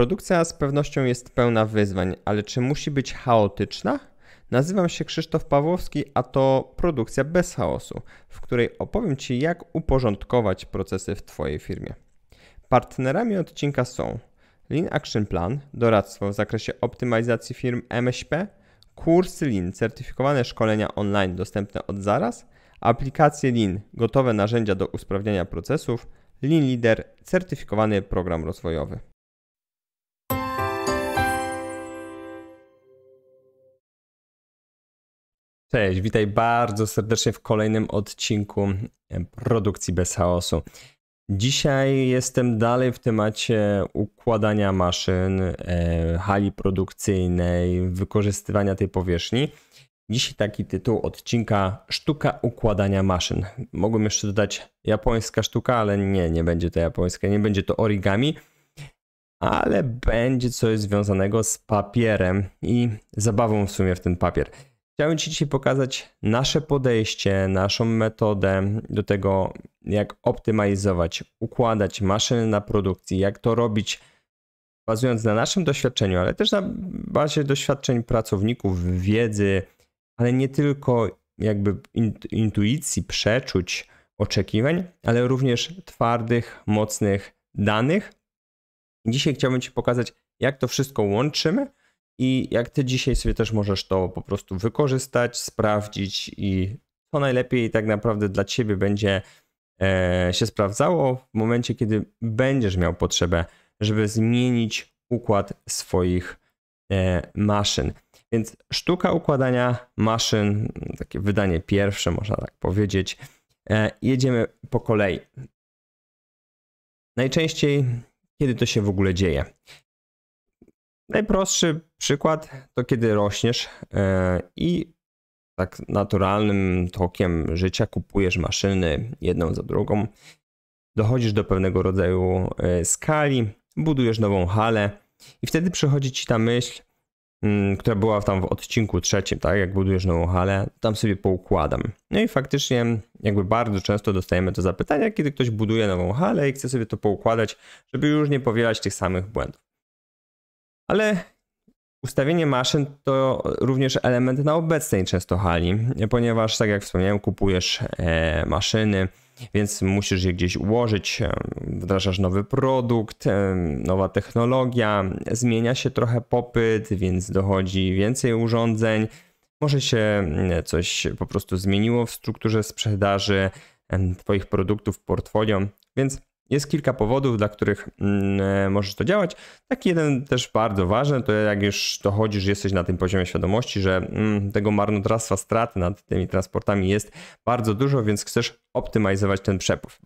Produkcja z pewnością jest pełna wyzwań, ale czy musi być chaotyczna? Nazywam się Krzysztof Pawłowski, a to produkcja bez chaosu, w której opowiem Ci, jak uporządkować procesy w Twojej firmie. Partnerami odcinka są Lean Action Plan, doradztwo w zakresie optymalizacji firm MŚP, kursy Lean, certyfikowane szkolenia online dostępne od zaraz, aplikacje Lean, gotowe narzędzia do usprawniania procesów, Lean Leader, certyfikowany program rozwojowy. Cześć, witaj bardzo serdecznie w kolejnym odcinku e, produkcji bez chaosu. Dzisiaj jestem dalej w temacie układania maszyn, e, hali produkcyjnej, wykorzystywania tej powierzchni. Dzisiaj taki tytuł odcinka Sztuka układania maszyn. Mogłem jeszcze dodać japońska sztuka, ale nie, nie będzie to japońska, nie będzie to origami, ale będzie coś związanego z papierem i zabawą w sumie w ten papier. Chciałem Ci dzisiaj pokazać nasze podejście, naszą metodę do tego, jak optymalizować, układać maszyny na produkcji, jak to robić, bazując na naszym doświadczeniu, ale też na bazie doświadczeń pracowników, wiedzy, ale nie tylko jakby intuicji, przeczuć, oczekiwań, ale również twardych, mocnych danych. Dzisiaj chciałbym Ci pokazać, jak to wszystko łączymy i jak ty dzisiaj sobie też możesz to po prostu wykorzystać, sprawdzić i to najlepiej tak naprawdę dla ciebie będzie e, się sprawdzało w momencie, kiedy będziesz miał potrzebę, żeby zmienić układ swoich e, maszyn. Więc sztuka układania maszyn, takie wydanie pierwsze, można tak powiedzieć. E, jedziemy po kolei. Najczęściej, kiedy to się w ogóle dzieje? Najprostszy przykład to kiedy rośniesz e, i tak naturalnym tokiem życia kupujesz maszyny jedną za drugą, dochodzisz do pewnego rodzaju e, skali, budujesz nową halę i wtedy przychodzi ci ta myśl, mm, która była tam w odcinku trzecim, tak, jak budujesz nową halę, tam sobie poukładam. No i faktycznie jakby bardzo często dostajemy to zapytania, kiedy ktoś buduje nową halę i chce sobie to poukładać, żeby już nie powielać tych samych błędów ale ustawienie maszyn to również element na obecnej często hali, ponieważ tak jak wspomniałem, kupujesz e, maszyny, więc musisz je gdzieś ułożyć, e, wdrażasz nowy produkt, e, nowa technologia, zmienia się trochę popyt, więc dochodzi więcej urządzeń, może się mm, coś po prostu zmieniło w strukturze sprzedaży Twoich produktów, portfolio, więc jest kilka powodów, dla których mm, e, możesz może to działać. Taki jeden też bardzo ważny, to jak już dochodzisz, jesteś na tym poziomie świadomości, że mm, tego marnotrawstwa straty nad tymi transportami jest bardzo dużo, więc chcesz optymalizować ten przepływ.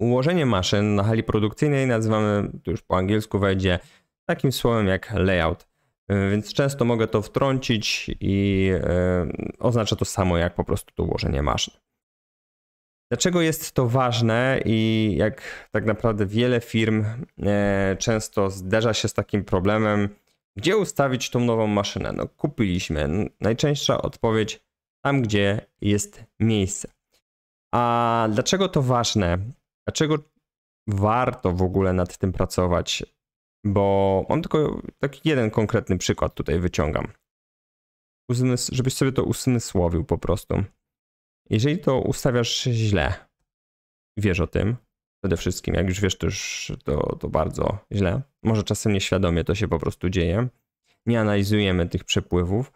Ułożenie maszyn na hali produkcyjnej nazywamy, tu już po angielsku wejdzie, takim słowem jak layout. E, więc często mogę to wtrącić i e, oznacza to samo jak po prostu to ułożenie maszyn. Dlaczego jest to ważne i jak tak naprawdę wiele firm e, często zderza się z takim problemem, gdzie ustawić tą nową maszynę? No, kupiliśmy. Najczęstsza odpowiedź tam, gdzie jest miejsce. A dlaczego to ważne? Dlaczego warto w ogóle nad tym pracować? Bo mam tylko taki jeden konkretny przykład tutaj wyciągam. Uzmys- żebyś sobie to usmysłowił po prostu. Jeżeli to ustawiasz źle, wiesz o tym przede wszystkim, jak już wiesz, to już to, to bardzo źle. Może czasem nieświadomie to się po prostu dzieje. Nie analizujemy tych przepływów,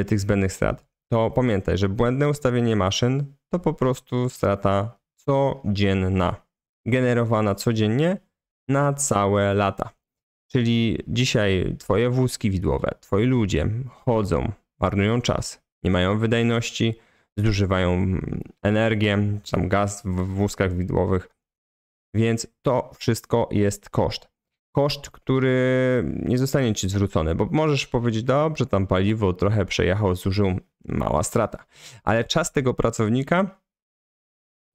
y, tych zbędnych strat. To pamiętaj, że błędne ustawienie maszyn to po prostu strata codzienna, generowana codziennie na całe lata. Czyli dzisiaj twoje wózki widłowe, twoi ludzie chodzą, marnują czas, nie mają wydajności, zużywają mm, energię, sam gaz w wózkach widłowych. Więc to wszystko jest koszt. Koszt, który nie zostanie ci zwrócony, bo możesz powiedzieć, dobrze, tam paliwo trochę przejechał, zużył, mała strata. Ale czas tego pracownika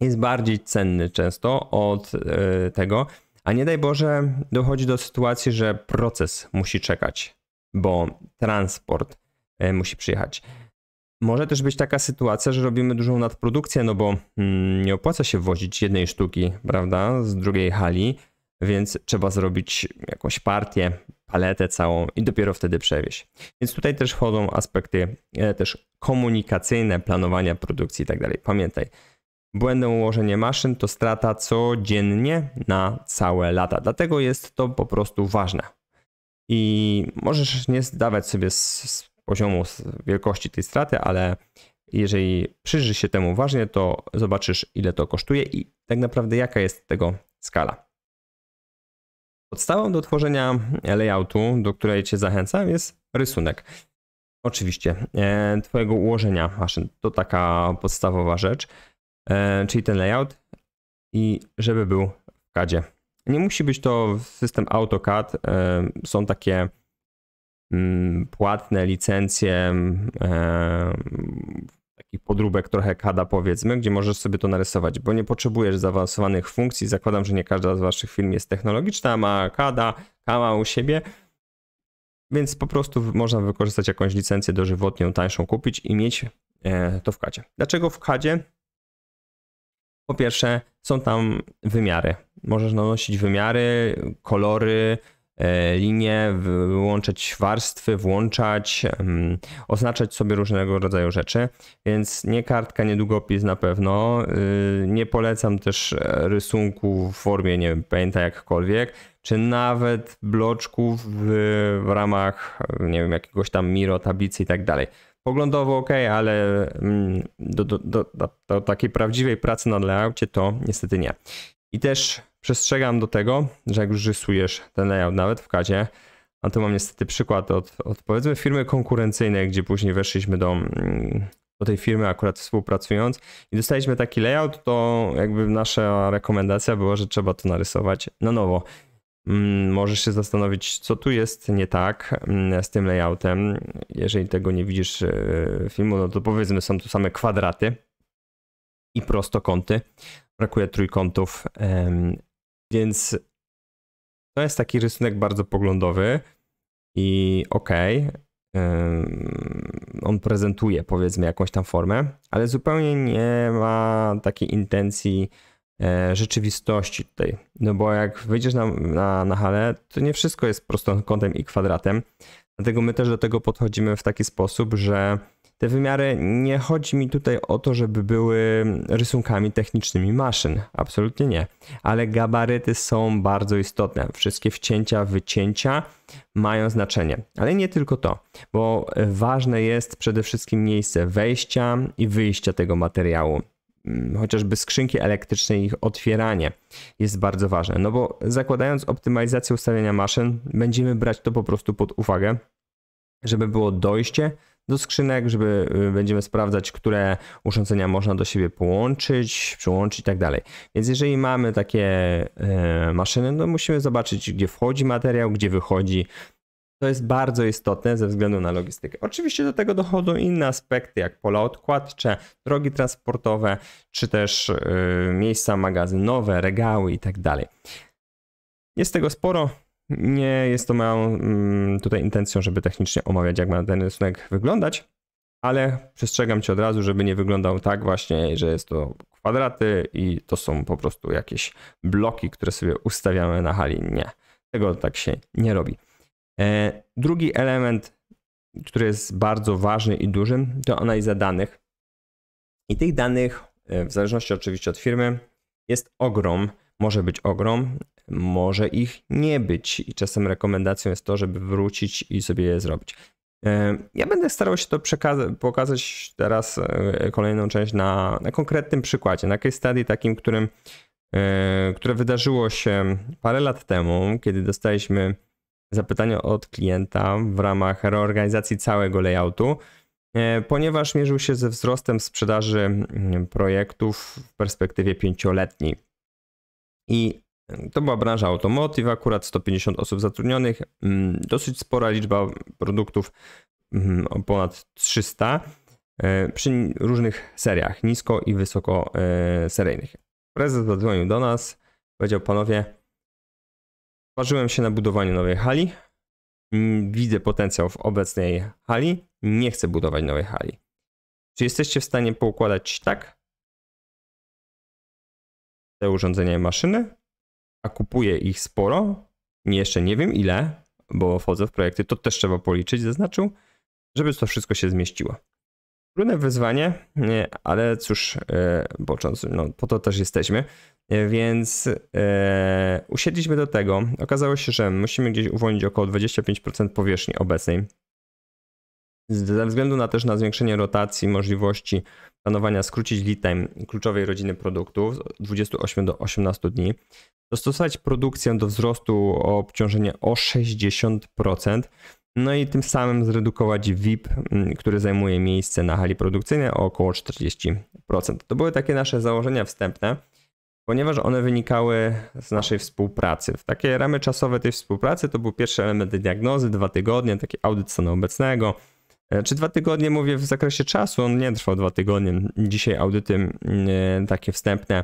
jest bardziej cenny często od e, tego, a nie daj Boże, dochodzi do sytuacji, że proces musi czekać, bo transport e, musi przyjechać. Może też być taka sytuacja, że robimy dużą nadprodukcję, no bo mm, nie opłaca się wozić jednej sztuki, prawda, z drugiej hali, więc trzeba zrobić jakąś partię, paletę całą i dopiero wtedy przewieźć. Więc tutaj też wchodzą aspekty e, też komunikacyjne, planowania produkcji i tak dalej. Pamiętaj, błędne ułożenie maszyn to strata codziennie na całe lata. Dlatego jest to po prostu ważne. I możesz nie zdawać sobie poziomu wielkości tej straty, ale jeżeli przyjrzysz się temu uważnie, to zobaczysz, ile to kosztuje i tak naprawdę jaka jest tego skala. Podstawą do tworzenia layoutu, do której Cię zachęcam, jest rysunek. Oczywiście, e, Twojego ułożenia maszyn to taka podstawowa rzecz, e, czyli ten layout i żeby był w CADzie. Nie musi być to system AutoCAD, e, są takie Mm, płatne licencje, mm, e, taki podróbek trochę kada powiedzmy, gdzie możesz sobie to narysować, bo nie potrzebujesz zaawansowanych funkcji. Zakładam, że nie każda z waszych firm jest technologiczna, ma kada, kama u siebie. Więc po prostu można wykorzystać jakąś licencję dożywotnią, tańszą kupić i mieć e, to w kadzie. Dlaczego w kadzie? Po pierwsze, są tam wymiary. Możesz nanosić wymiary, kolory, E, linie, wyłączać warstwy, włączać, oznaczać sobie różnego rodzaju rzeczy, więc nie kartka, nie długopis na pewno. Y, nie polecam też e, rysunku w formie, nie wiem, pamięta jakkolwiek, czy nawet bloczków w, w ramach, nie wiem, jakiegoś tam miro, tablicy i tak dalej. Poglądowo ok, ale mm, do, do, do, do takiej prawdziwej pracy na layoutie to niestety nie. I też Przestrzegam do tego, że jak już rysujesz ten layout nawet w kadzie, a tu mam niestety przykład od, od powiedzmy firmy konkurencyjnej, gdzie później weszliśmy do, mm, do tej firmy akurat współpracując i dostaliśmy taki layout, to jakby nasza rekomendacja była, że trzeba to narysować na nowo. Mm, możesz się zastanowić, co tu jest nie tak mm, z tym layoutem. Jeżeli tego nie widzisz e, filmu, no to powiedzmy, są tu same kwadraty i prostokąty. Brakuje trójkątów więc to jest taki rysunek bardzo poglądowy i okej, okay, on prezentuje powiedzmy jakąś tam formę, ale zupełnie nie ma takiej intencji e, rzeczywistości tutaj. No bo jak wyjdziesz na, na, na halę, to nie wszystko jest prostokątem i kwadratem. Dlatego my też do tego podchodzimy w taki sposób, że te wymiary nie chodzi mi tutaj o to, żeby były rysunkami technicznymi maszyn. Absolutnie nie. Ale gabaryty są bardzo istotne. Wszystkie wcięcia, wycięcia mają znaczenie. Ale nie tylko to, bo ważne jest przede wszystkim miejsce wejścia i wyjścia tego materiału mm, chociażby skrzynki elektryczne ich otwieranie jest bardzo ważne. No bo zakładając optymalizację ustawienia maszyn, będziemy brać to po prostu pod uwagę, żeby było dojście do skrzynek, żeby y, będziemy sprawdzać, które urządzenia można do siebie połączyć, przyłączyć i tak dalej. Więc jeżeli mamy takie e, maszyny, no musimy zobaczyć, gdzie wchodzi materiał, gdzie wychodzi. To jest bardzo istotne ze względu na logistykę. Oczywiście do tego dochodzą inne aspekty, jak pola odkładcze, drogi transportowe, czy też y, miejsca magazynowe, regały i tak dalej. Jest tego sporo. Nie jest to moją mm, tutaj intencją, żeby technicznie omawiać, jak ma ten rysunek wyglądać, ale przestrzegam cię od razu, żeby nie wyglądał tak właśnie, że jest to kwadraty i to są po prostu jakieś bloki, które sobie ustawiamy na hali. Nie, tego tak się nie robi. E, drugi element, który jest bardzo ważny i dużym, to analiza danych. I tych danych, e, w zależności oczywiście od firmy, jest ogrom, może być ogrom może ich nie być i czasem rekomendacją jest to, żeby wrócić i sobie je zrobić. E, ja będę starał się to pokazać teraz e, kolejną część na, na konkretnym przykładzie, na case study takim, którym, e, które wydarzyło się parę lat temu, kiedy dostaliśmy zapytanie od klienta w ramach reorganizacji całego layoutu, ponieważ mierzył się ze wzrostem sprzedaży mm, projektów w perspektywie pięcioletniej. I to była branża automotive, akurat 150 osób zatrudnionych, mm, dosyć spora liczba produktów, mm, ponad 300 e, przy różnych seriach, nisko i wysoko e, seryjnych. Prezes zadzwonił do nas, powiedział panowie, ważyłem się na budowaniu nowej hali, mm, widzę potencjał w obecnej hali, nie chcę budować nowej hali. Czy jesteście w stanie poukładać tak te urządzenia i maszyny, a kupuję ich sporo, jeszcze nie wiem ile, bo wchodzę w projekty, to też trzeba policzyć, zaznaczył, żeby to wszystko się zmieściło. Trudne wyzwanie, ale cóż, e, bocząc, no, po to też jesteśmy, e, więc e, usiedliśmy do tego. Okazało się, że musimy gdzieś uwolnić około 25% powierzchni obecnej ze względu na też na zwiększenie rotacji, możliwości planowania skrócić lead time kluczowej rodziny produktów z 28 do 18 dni, dostosować produkcję do wzrostu obciążenia o 60%, no i tym samym zredukować VIP, mm, który zajmuje miejsce na hali produkcyjnej o około 40%. To były takie nasze założenia wstępne, ponieważ one wynikały z naszej współpracy. W takie ramy czasowe tej współpracy to był pierwszy element diagnozy, dwa tygodnie, taki audyt stanu obecnego, E, czy dwa tygodnie mówię w zakresie czasu, on nie trwał dwa tygodnie. Dzisiaj audyty e, takie wstępne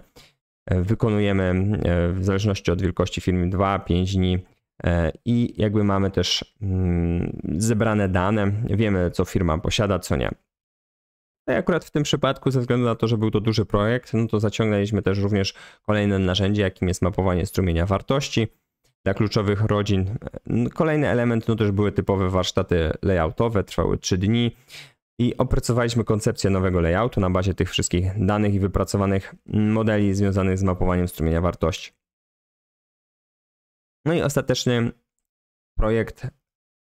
e, wykonujemy w zależności od wielkości firmy 2-5 dni i jakby mamy też zebrane dane, wiemy co firma posiada, co nie. No i akurat w tym przypadku, ze względu na to, że był to duży projekt, no to zaciągnęliśmy też również kolejne narzędzie, jakim jest mapowanie strumienia wartości dla kluczowych rodzin. Kolejny element no to były typowe warsztaty layoutowe, trwały 3 dni i opracowaliśmy koncepcję nowego layoutu na bazie tych wszystkich danych i wypracowanych modeli związanych z mapowaniem strumienia wartości. No i ostatecznie projekt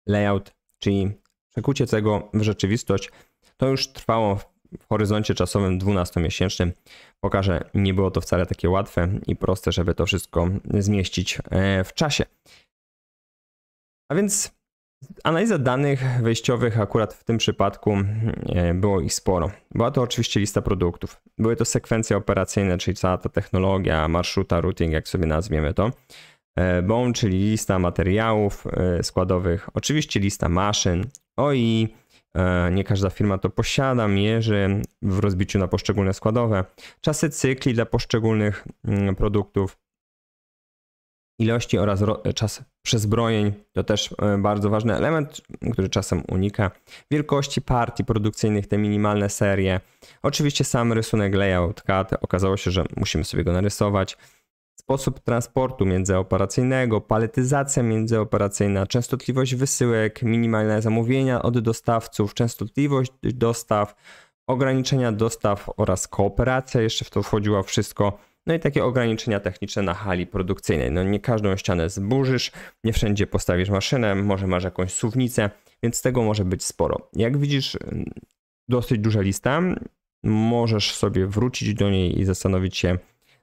layout, czyli przekucie tego w rzeczywistość, to już trwało w horyzoncie czasowym 12-miesięcznym pokażę, nie było to wcale takie łatwe i proste, żeby to wszystko zmieścić e, w czasie. A więc analiza danych wejściowych akurat w tym przypadku e, było ich sporo. Była to oczywiście lista produktów. Były to sekwencje operacyjne, czyli cała ta technologia, marszuta, routing, jak sobie nazwiemy to. E, BOM, czyli lista materiałów składowych, oczywiście lista maszyn, OI, E, nie każda firma to posiada, mierzy w rozbiciu na poszczególne składowe, czasy cykli dla poszczególnych mm, produktów, ilości oraz czas przezbrojeń to też e, bardzo ważny element, który czasem unika. Wielkości partii produkcyjnych, te minimalne serie. Oczywiście sam rysunek layout cut, okazało się, że musimy sobie go narysować sposób transportu międzyoperacyjnego, paletyzacja międzyoperacyjna, częstotliwość wysyłek, minimalne zamówienia od dostawców, częstotliwość dostaw, ograniczenia dostaw oraz kooperacja, jeszcze w to wchodziło wszystko. No i takie ograniczenia techniczne na hali produkcyjnej. No nie każdą ścianę zburzysz, nie wszędzie postawisz maszynę, może masz jakąś suwnicę, więc tego może być sporo. Jak widzisz, dosyć duża lista. Możesz sobie wrócić do niej i zastanowić się,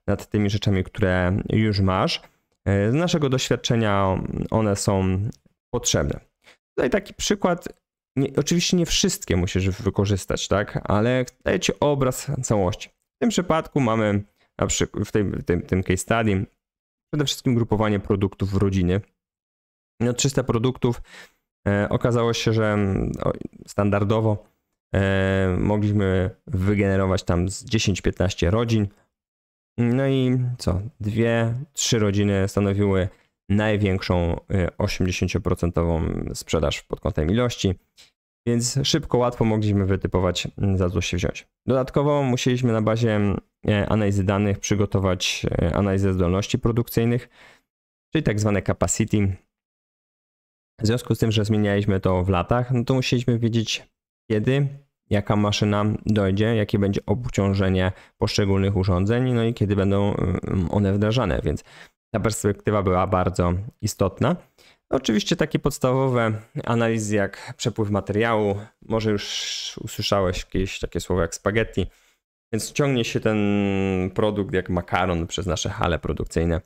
nad tymi rzeczami, które już masz. E, z naszego doświadczenia one są potrzebne. Tutaj taki przykład. Nie, oczywiście nie wszystkie musisz wykorzystać, tak? Ale daję Ci obraz całości. W tym przypadku mamy na przykład w tym, tym, tym case study przede wszystkim grupowanie produktów w rodzinie. No 300 produktów e, okazało się, że mm, standardowo e, mogliśmy wygenerować tam z 10-15 rodzin no i co? Dwie, trzy rodziny stanowiły największą 80% e, sprzedaż pod kątem ilości, więc szybko, łatwo mogliśmy wytypować mm, za co się wziąć. Dodatkowo musieliśmy na bazie e, analizy danych przygotować e, analizę zdolności produkcyjnych, czyli tak zwane capacity. W związku z tym, że zmienialiśmy to w latach, no to musieliśmy wiedzieć kiedy jaka maszyna dojdzie, jakie będzie obciążenie poszczególnych urządzeń, no i kiedy będą mm, one wdrażane, więc ta perspektywa była bardzo istotna. Oczywiście takie podstawowe analizy jak przepływ materiału, może już usłyszałeś jakieś takie słowa jak spaghetti, więc ciągnie się ten produkt jak makaron przez nasze hale produkcyjne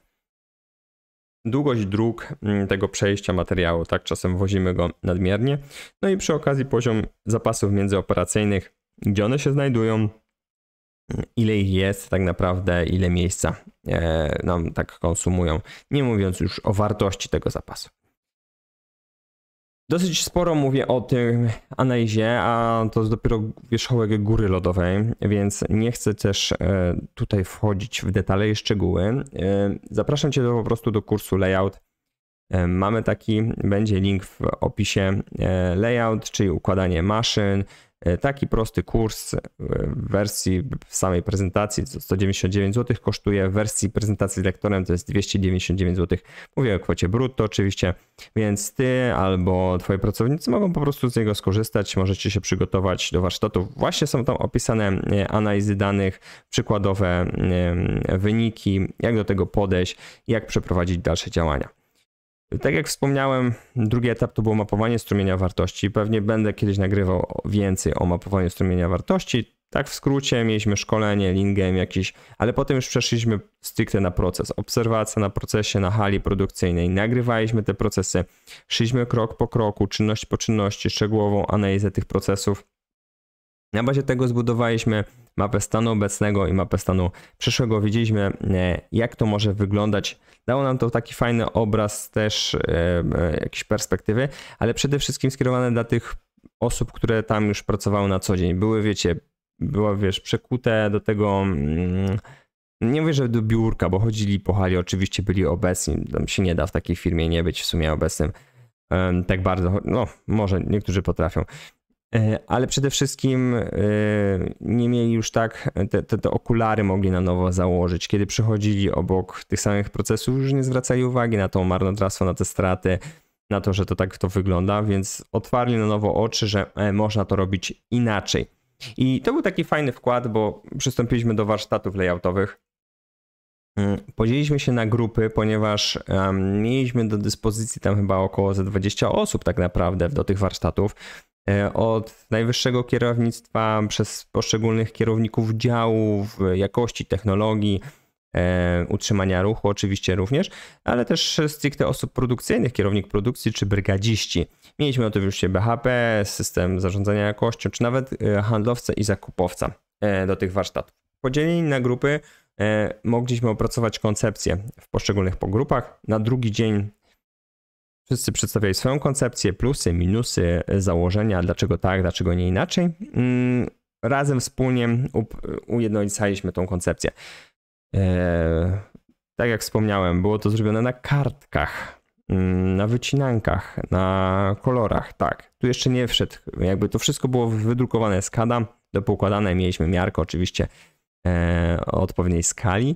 długość dróg mm, tego przejścia materiału, tak czasem wozimy go nadmiernie. No i przy okazji poziom zapasów międzyoperacyjnych, gdzie one się znajdują, mm, ile ich jest tak naprawdę, ile miejsca e, nam tak konsumują, nie mówiąc już o wartości tego zapasu. Dosyć sporo mówię o tym analizie, a to jest dopiero wierzchołek góry lodowej, więc nie chcę też e, tutaj wchodzić w detale i szczegóły. E, zapraszam Cię do, po prostu do kursu layout. E, mamy taki, będzie link w opisie layout, czyli układanie maszyn, E, taki prosty kurs e, w wersji samej prezentacji 199 zł kosztuje, w wersji prezentacji z lektorem to jest 299 zł. Mówię o kwocie brutto oczywiście, więc ty albo twoi pracownicy mogą po prostu z niego skorzystać, możecie się przygotować do warsztatów. Właśnie są tam opisane e, analizy danych, przykładowe wyniki, jak do tego podejść, jak przeprowadzić dalsze działania. Tak jak wspomniałem, drugi etap to było mapowanie strumienia wartości. Pewnie będę kiedyś nagrywał więcej o mapowaniu strumienia wartości. Tak w skrócie, mieliśmy szkolenie, lingiem jakiś, ale potem już przeszliśmy stricte na proces. Obserwacja na procesie, na hali produkcyjnej. Nagrywaliśmy te procesy, szliśmy krok po kroku, czynność po czynności, szczegółową analizę tych procesów. Na bazie tego zbudowaliśmy mapę stanu obecnego i mapę stanu przyszłego. Widzieliśmy, e, jak to może wyglądać. Dało nam to taki fajny obraz też e, e, jakiejś perspektywy, ale przede wszystkim skierowane dla tych osób, które tam już pracowały na co dzień. Były, wiecie, była, wiesz, przekute do tego. Mm, nie mówię, że do biurka, bo chodzili po oczywiście byli obecni. Tam się nie da w takiej firmie nie być w sumie obecnym tak bardzo. No, może niektórzy potrafią. E, ale przede wszystkim e, nie mieli już tak, te, te, te, okulary mogli na nowo założyć. Kiedy przychodzili obok tych samych procesów, już nie zwracali uwagi na to marnotrawstwo, na te straty, na to, że to tak to wygląda, więc otwarli na nowo oczy, że e, można to robić inaczej. I to był taki fajny wkład, bo przystąpiliśmy do warsztatów layoutowych. Mm, podzieliliśmy się na grupy, ponieważ um, mieliśmy do dyspozycji tam chyba około ze 20 osób tak naprawdę do tych warsztatów, E, od najwyższego kierownictwa przez poszczególnych kierowników działów, jakości technologii, e, utrzymania ruchu oczywiście również, ale też stricte osób produkcyjnych, kierownik produkcji czy brygadziści. Mieliśmy oczywiście BHP, system zarządzania jakością, czy nawet e, handlowca i zakupowca do tych warsztatów. Podzieleni na grupy mogliśmy opracować koncepcję w poszczególnych pogrupach. Na drugi dzień Wszyscy przedstawiali swoją koncepcję, plusy, minusy, założenia, dlaczego tak, dlaczego nie inaczej. Mm, razem wspólnie ujednolicaliśmy tą koncepcję. E, tak jak wspomniałem, było to zrobione na kartkach, mm, na wycinankach, na kolorach, tak. Tu jeszcze nie wszedł, jakby to wszystko było wydrukowane z kada, poukładane mieliśmy miarkę oczywiście e, o odpowiedniej skali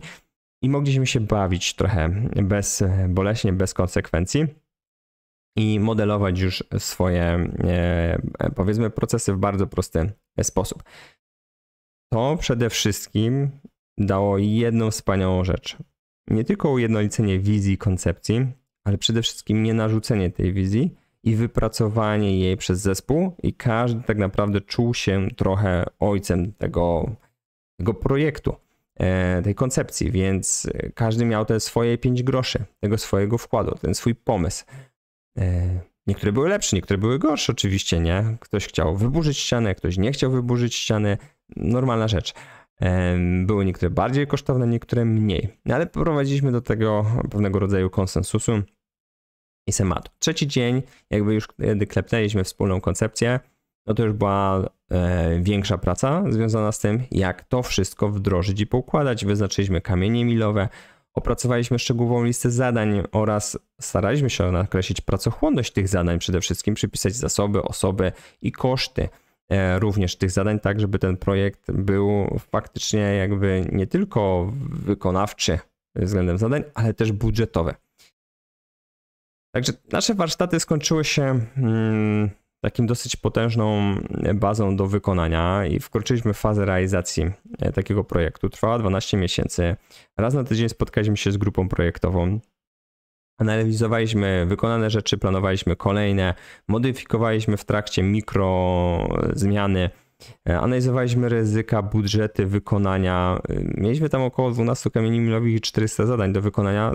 i mogliśmy się bawić trochę bezboleśnie, bez konsekwencji i modelować już swoje, e, powiedzmy, procesy w bardzo prosty sposób. To przede wszystkim dało jedną wspaniałą rzecz. Nie tylko ujednolicenie wizji i koncepcji, ale przede wszystkim nie narzucenie tej wizji i wypracowanie jej przez zespół, i każdy tak naprawdę czuł się trochę ojcem tego, tego projektu, e, tej koncepcji, więc każdy miał te swoje 5 groszy, tego swojego wkładu, ten swój pomysł. E, niektóre były lepsze, niektóre były gorsze, oczywiście, nie? Ktoś chciał wyburzyć ścianę, ktoś nie chciał wyburzyć ściany. Normalna rzecz. E, były niektóre bardziej kosztowne, niektóre mniej. No, ale prowadziliśmy do tego pewnego rodzaju konsensusu i sematu. Trzeci dzień, jakby już kiedy klepnęliśmy wspólną koncepcję, no to już była e, większa praca związana z tym, jak to wszystko wdrożyć i poukładać. Wyznaczyliśmy kamienie milowe, Opracowaliśmy szczegółową listę zadań oraz staraliśmy się nakreślić pracochłonność tych zadań, przede wszystkim przypisać zasoby, osoby i koszty e, również tych zadań, tak żeby ten projekt był faktycznie jakby nie tylko wykonawczy względem zadań, ale też budżetowy. Także nasze warsztaty skończyły się mm, takim dosyć potężną bazą do wykonania i wkroczyliśmy w fazę realizacji e, takiego projektu. Trwała 12 miesięcy. Raz na tydzień spotkaliśmy się z grupą projektową. Analizowaliśmy wykonane rzeczy, planowaliśmy kolejne, modyfikowaliśmy w trakcie mikro zmiany, e, analizowaliśmy ryzyka, budżety wykonania. E, mieliśmy tam około 12 kamieni milowych i 400 zadań do wykonania,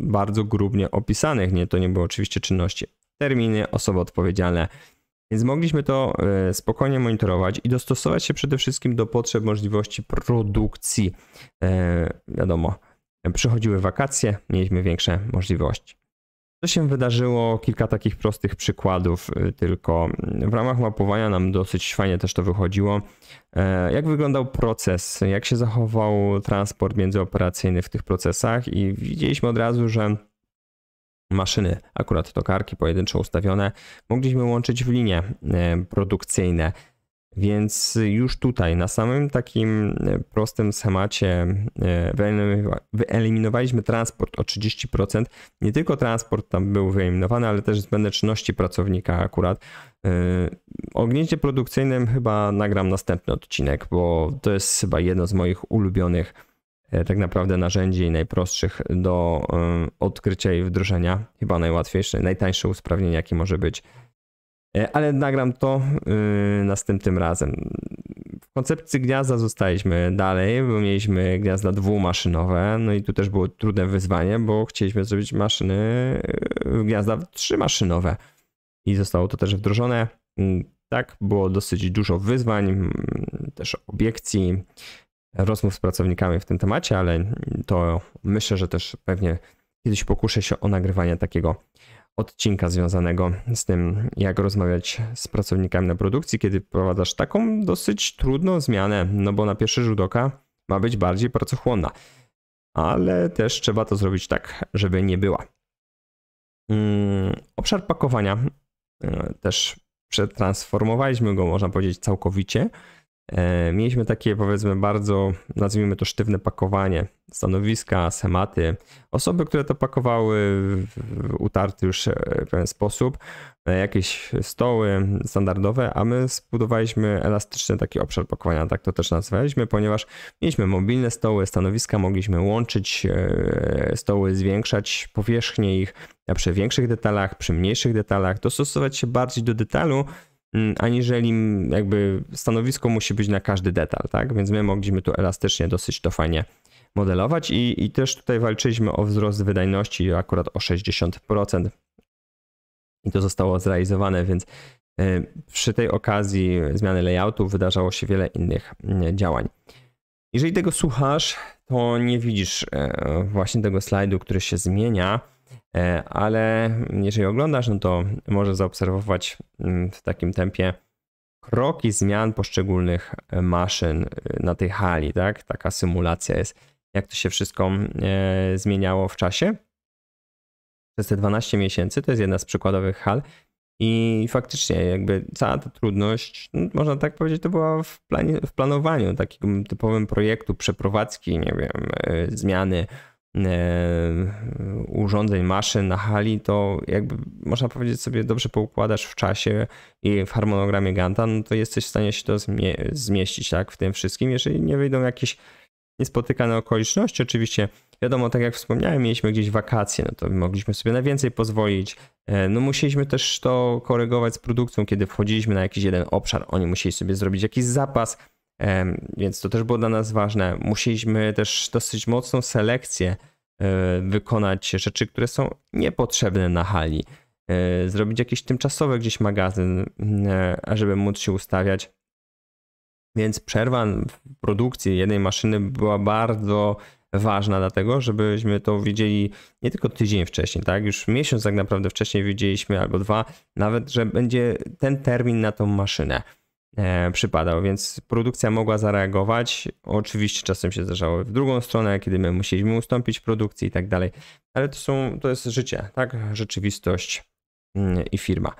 bardzo grubnie opisanych. Nie, to nie były oczywiście czynności terminy, osoby odpowiedzialne więc mogliśmy to e, spokojnie monitorować i dostosować się przede wszystkim do potrzeb możliwości produkcji. E, wiadomo, przychodziły wakacje, mieliśmy większe możliwości. Co się wydarzyło? Kilka takich prostych przykładów, e, tylko mm, w ramach mapowania nam dosyć fajnie też to wychodziło. Jak wyglądał proces, jak się zachował transport międzyoperacyjny w tych procesach, i widzieliśmy od razu, że maszyny, akurat tokarki pojedynczo ustawione, mogliśmy łączyć w linie e, produkcyjne. Więc już tutaj, na samym takim e, prostym schemacie, e, wyeliminowaliśmy transport o 30%. Nie tylko transport tam był wyeliminowany, ale też zbędne czynności pracownika akurat. O gnieździe produkcyjnym chyba nagram następny odcinek, bo to jest chyba jedno z moich ulubionych E, tak naprawdę narzędzi najprostszych do e, odkrycia i wdrożenia. Chyba najłatwiejsze, najtańsze usprawnienie, jakie może być. E, ale nagram to następnym razem. W koncepcji gniazda zostaliśmy dalej, bo mieliśmy gniazda dwumaszynowe, no i tu też było trudne wyzwanie, bo chcieliśmy zrobić maszyny, gniazda trzymaszynowe. I zostało to też wdrożone. Mm, tak, było dosyć dużo wyzwań, mm, też obiekcji, rozmów z pracownikami w tym temacie, ale to myślę, że też pewnie kiedyś pokuszę się o nagrywanie takiego odcinka związanego z tym, jak rozmawiać z pracownikami na produkcji, kiedy prowadzasz taką dosyć trudną zmianę, no bo na pierwszy rzut oka ma być bardziej pracochłonna, ale też trzeba to zrobić tak, żeby nie była. Mm, obszar pakowania e, też przetransformowaliśmy go, można powiedzieć, całkowicie. E, mieliśmy takie powiedzmy bardzo, nazwijmy to sztywne pakowanie, stanowiska, schematy. Osoby, które to pakowały w utarty już w e, pewien sposób, e, jakieś stoły standardowe, a my zbudowaliśmy elastyczny taki obszar pakowania, tak to też nazwaliśmy, ponieważ mieliśmy mobilne stoły, stanowiska, mogliśmy łączyć stoły, zwiększać powierzchnię ich przy większych detalach, przy mniejszych detalach, dostosować się bardziej do detalu, Mm, aniżeli jakby stanowisko musi być na każdy detal, tak? Więc my mogliśmy tu elastycznie dosyć to fajnie modelować i, i też tutaj walczyliśmy o wzrost wydajności akurat o 60%. I to zostało zrealizowane, więc e, przy tej okazji zmiany layoutu wydarzało się wiele innych mm, działań. Jeżeli tego słuchasz, to nie widzisz e, właśnie tego slajdu, który się zmienia E, ale jeżeli oglądasz, no to możesz zaobserwować mm, w takim tempie kroki zmian poszczególnych maszyn y, na tej hali, tak? Taka symulacja jest, jak to się wszystko mm, e, zmieniało w czasie. Przez te 12 miesięcy to jest jedna z przykładowych hal. I faktycznie, jakby cała ta trudność, no, można tak powiedzieć, to była w, planie, w planowaniu takim typowym projektu przeprowadzki, nie wiem, y, zmiany E, urządzeń, maszyn na hali, to jakby można powiedzieć sobie dobrze poukładasz w czasie i w harmonogramie Ganta, no to jesteś w stanie się to zmie zmieścić tak, w tym wszystkim, jeżeli nie wyjdą jakieś niespotykane okoliczności. Oczywiście, wiadomo, tak jak wspomniałem, mieliśmy gdzieś wakacje, no to mogliśmy sobie na więcej pozwolić. E, no musieliśmy też to korygować z produkcją, kiedy wchodziliśmy na jakiś jeden obszar, oni musieli sobie zrobić jakiś zapas, więc to też było dla nas ważne. Musieliśmy też dosyć mocną selekcję e, wykonać rzeczy, które są niepotrzebne na hali. E, zrobić jakiś tymczasowy gdzieś magazyn, mm, e, ażeby móc się ustawiać. Więc przerwa w produkcji jednej maszyny była bardzo ważna, dlatego żebyśmy to widzieli nie tylko tydzień wcześniej, tak? Już miesiąc tak naprawdę wcześniej widzieliśmy albo dwa, nawet, że będzie ten termin na tą maszynę. E, przypadał, więc produkcja mogła zareagować. Oczywiście czasem się zdarzało w drugą stronę, kiedy my musieliśmy ustąpić produkcji i tak dalej, ale to, są, to jest życie, tak? Rzeczywistość mm, i firma.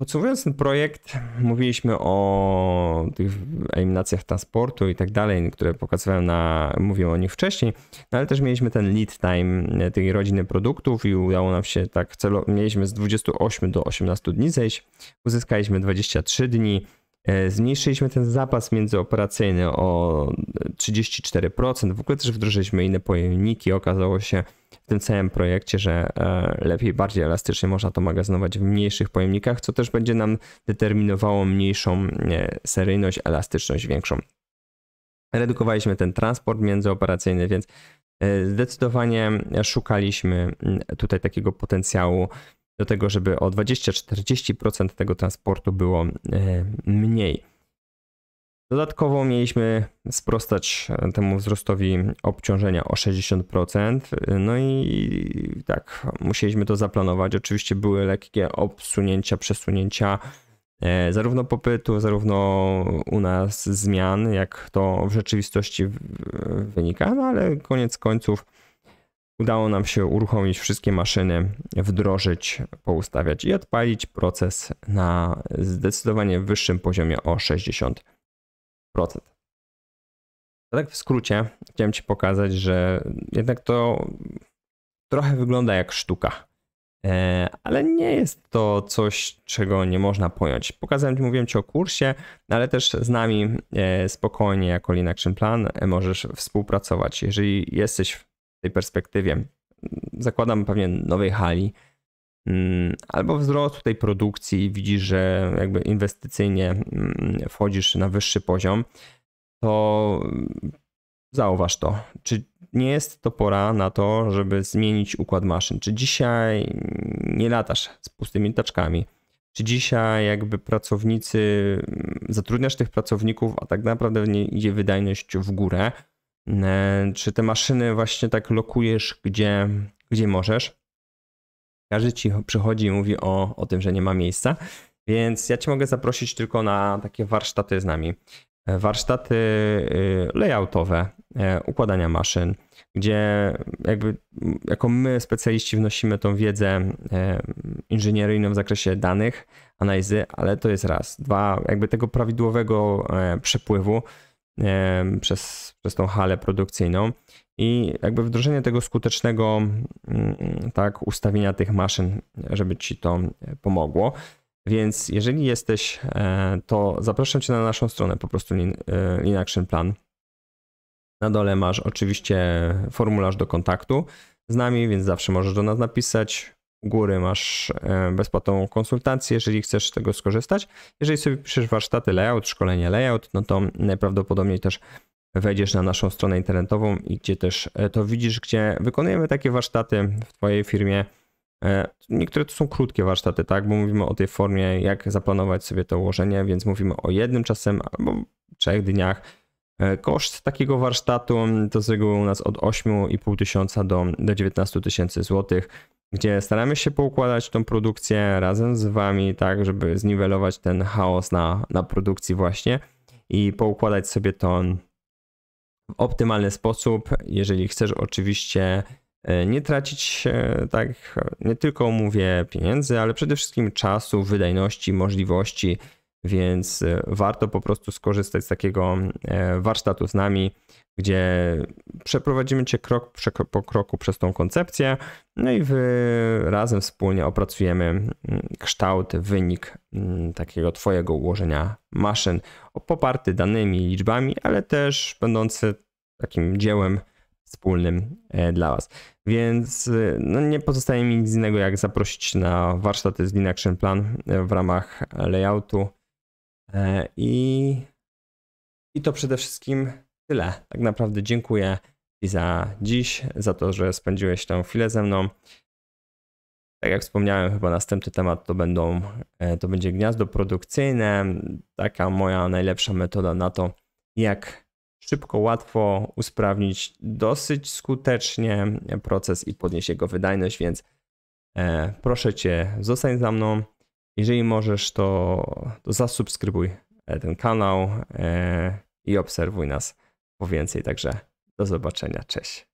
Podsumowując ten projekt, mówiliśmy o tych eliminacjach transportu i tak dalej, które pokazywałem na, mówiłem o nich wcześniej, no ale też mieliśmy ten lead time e, tej rodziny produktów i udało nam się tak, celo, mieliśmy z 28 do 18 dni zejść, uzyskaliśmy 23 dni, E, zmniejszyliśmy ten zapas międzyoperacyjny o 34%. E, w ogóle też wdrożyliśmy inne pojemniki. Okazało się w tym całym projekcie, że e, lepiej, bardziej elastycznie można to magazynować w mniejszych pojemnikach, co też będzie nam determinowało mniejszą seryjność, elastyczność większą. Redukowaliśmy ten transport międzyoperacyjny, więc zdecydowanie szukaliśmy tutaj takiego potencjału do tego, żeby o 20-40% tego transportu było e, mniej. Dodatkowo mieliśmy sprostać e, temu wzrostowi obciążenia o 60%. No i tak, musieliśmy to zaplanować. Oczywiście były lekkie obsunięcia, przesunięcia e, zarówno popytu, zarówno u nas zmian, jak to w rzeczywistości wynika, no ale koniec końców Udało nam się uruchomić wszystkie maszyny, wdrożyć, poustawiać i odpalić proces na zdecydowanie wyższym poziomie o 60%. Tak w skrócie chciałem Ci pokazać, że jednak to trochę wygląda jak sztuka. E, ale nie jest to coś, czego nie można pojąć. Pokazałem Ci, mówiłem Ci o kursie, ale też z nami e, spokojnie jako Lean Action Plan możesz współpracować. Jeżeli jesteś tej perspektywie, zakładam pewnie nowej hali, mm, albo wzrost tej produkcji, widzisz, że jakby inwestycyjnie mm, wchodzisz na wyższy poziom, to zauważ to. Czy nie jest to pora na to, żeby zmienić układ maszyn? Czy dzisiaj nie latasz z pustymi taczkami? Czy dzisiaj jakby pracownicy, mm, zatrudniasz tych pracowników, a tak naprawdę nie idzie wydajność w górę? E, czy te maszyny właśnie tak lokujesz, gdzie, gdzie możesz? Każdy ci przychodzi i mówi o, o tym, że nie ma miejsca, więc ja cię mogę zaprosić tylko na takie warsztaty z nami. E, warsztaty y, layoutowe, e, układania maszyn, gdzie jakby jako my specjaliści wnosimy tą wiedzę inżynieryjną w zakresie danych, analizy, ale to jest raz. Dwa, jakby tego prawidłowego przepływu przez, przez tą halę produkcyjną. I jakby wdrożenie tego skutecznego mm, tak, ustawienia tych maszyn, żeby ci to e, pomogło. Więc jeżeli jesteś, e, to zapraszam cię na naszą stronę, po prostu Lean, e, Action Plan. Na dole masz oczywiście formularz do kontaktu z nami, więc zawsze możesz do nas napisać, góry masz e, bezpłatną konsultację, jeżeli chcesz z tego skorzystać. Jeżeli sobie piszesz warsztaty layout, szkolenie layout, no to najprawdopodobniej też wejdziesz na naszą stronę internetową i gdzie też e, to widzisz, gdzie wykonujemy takie warsztaty w Twojej firmie. E, niektóre to są krótkie warsztaty, tak, bo mówimy o tej formie, jak zaplanować sobie to ułożenie, więc mówimy o jednym czasem albo trzech dniach E, koszt takiego warsztatu to z reguły u nas od 8,5 tysiąca do, do 19 tysięcy złotych, gdzie staramy się poukładać tą produkcję razem z Wami, tak, żeby zniwelować ten chaos na, na produkcji właśnie i poukładać sobie to w optymalny sposób, jeżeli chcesz oczywiście e, nie tracić tak, nie tylko mówię pieniędzy, ale przede wszystkim czasu, wydajności, możliwości, więc e, warto po prostu skorzystać z takiego e, warsztatu z nami, gdzie przeprowadzimy Cię krok po kroku przez tą koncepcję, no i razem wspólnie opracujemy mm, kształt, wynik mm, takiego Twojego ułożenia maszyn, poparty danymi, liczbami, ale też będący takim dziełem wspólnym e, dla Was. Więc no, nie pozostaje mi nic innego, jak zaprosić na warsztaty z Lean Action Plan w ramach layoutu E, I, I to przede wszystkim tyle. Tak naprawdę dziękuję Ci za dziś, za to, że spędziłeś tę chwilę ze mną. Tak jak wspomniałem, chyba następny temat to, będą, e, to będzie gniazdo produkcyjne. Taka moja najlepsza metoda na to, jak szybko, łatwo usprawnić dosyć skutecznie proces i podnieść jego wydajność, więc e, proszę Cię, zostań za mną. Jeżeli możesz, to, to zasubskrybuj e, ten kanał e, i obserwuj nas po więcej. Także do zobaczenia. Cześć.